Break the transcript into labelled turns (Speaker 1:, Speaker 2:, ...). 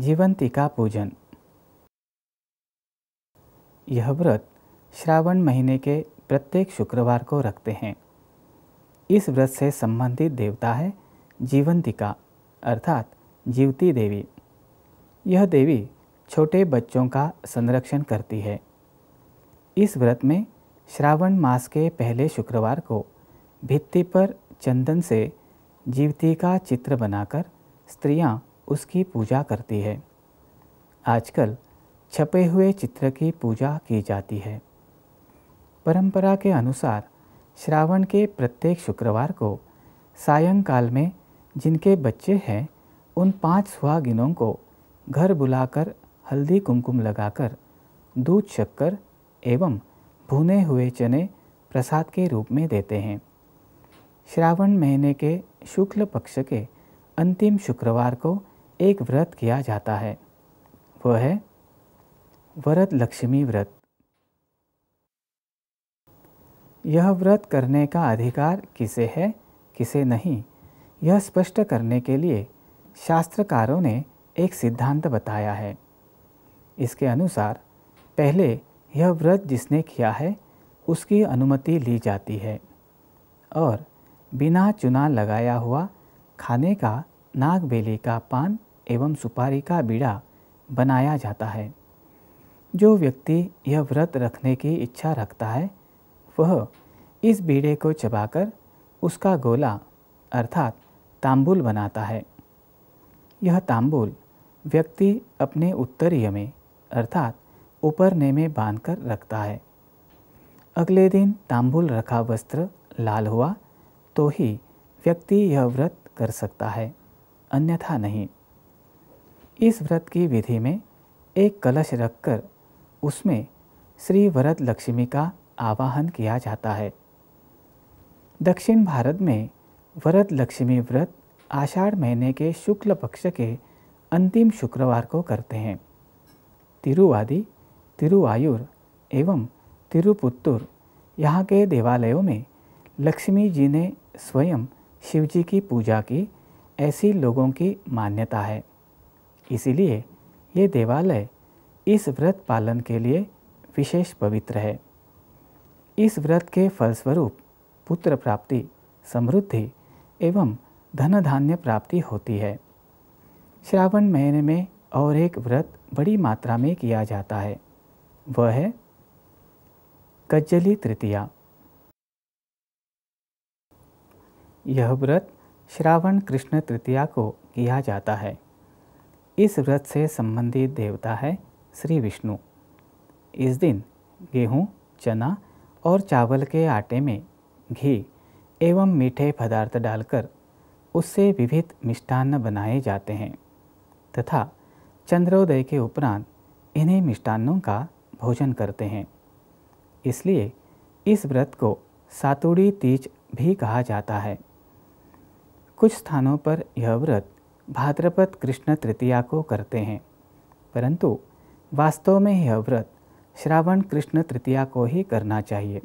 Speaker 1: जीवंतिका पूजन यह व्रत श्रावण महीने के प्रत्येक शुक्रवार को रखते हैं इस व्रत से संबंधित देवता है जीवंतिका अर्थात जीवती देवी यह देवी छोटे बच्चों का संरक्षण करती है इस व्रत में श्रावण मास के पहले शुक्रवार को भित्ति पर चंदन से जीवती का चित्र बनाकर स्त्रियां उसकी पूजा करती है आजकल छपे हुए चित्र की पूजा की जाती है परंपरा के अनुसार श्रावण के प्रत्येक शुक्रवार को सायंकाल में जिनके बच्चे हैं उन पांच सुहागिनों को घर बुलाकर हल्दी कुमकुम लगाकर दूध शक्कर एवं भुने हुए चने प्रसाद के रूप में देते हैं श्रावण महीने के शुक्ल पक्ष के अंतिम शुक्रवार को एक व्रत किया जाता है वह है वरद लक्ष्मी व्रत यह व्रत करने का अधिकार किसे है किसे नहीं यह स्पष्ट करने के लिए शास्त्रकारों ने एक सिद्धांत बताया है इसके अनुसार पहले यह व्रत जिसने किया है उसकी अनुमति ली जाती है और बिना चुना लगाया हुआ खाने का नागबेली का पान एवं सुपारी का बीड़ा बनाया जाता है जो व्यक्ति यह व्रत रखने की इच्छा रखता है वह इस बीड़े को चबाकर उसका गोला अर्थात तांबुल बनाता है यह तांबुल व्यक्ति अपने उत्तरीय में अर्थात ऊपरने में बांधकर रखता है अगले दिन तांबुल रखा वस्त्र लाल हुआ तो ही व्यक्ति यह व्रत कर सकता है अन्यथा नहीं इस व्रत की विधि में एक कलश रखकर उसमें श्री वरद लक्ष्मी का आवाहन किया जाता है दक्षिण भारत में वरद लक्ष्मी व्रत आषाढ़ महीने के शुक्ल पक्ष के अंतिम शुक्रवार को करते हैं तिरुवादी तिरुआयुर एवं तिरुपुत्तूर यहाँ के देवालयों में लक्ष्मी जी ने स्वयं शिवजी की पूजा की ऐसी लोगों की मान्यता है इसीलिए ये देवालय इस व्रत पालन के लिए विशेष पवित्र है इस व्रत के फलस्वरूप पुत्र प्राप्ति समृद्धि एवं धन धान्य प्राप्ति होती है श्रावण महीने में और एक व्रत बड़ी मात्रा में किया जाता है वह है कज्जली तृतीया यह व्रत श्रावण कृष्ण तृतीया को किया जाता है इस व्रत से संबंधित देवता है श्री विष्णु इस दिन गेहूँ चना और चावल के आटे में घी एवं मीठे पदार्थ डालकर उससे विविध मिष्ठान्न बनाए जाते हैं तथा चंद्रोदय के उपरांत इन्हें मिष्ठान्नों का भोजन करते हैं इसलिए इस व्रत को सातुड़ी तीज भी कहा जाता है कुछ स्थानों पर यह व्रत भाद्रपद कृष्ण तृतीया को करते हैं परंतु वास्तव में यह व्रत श्रावण कृष्ण तृतीया को ही करना चाहिए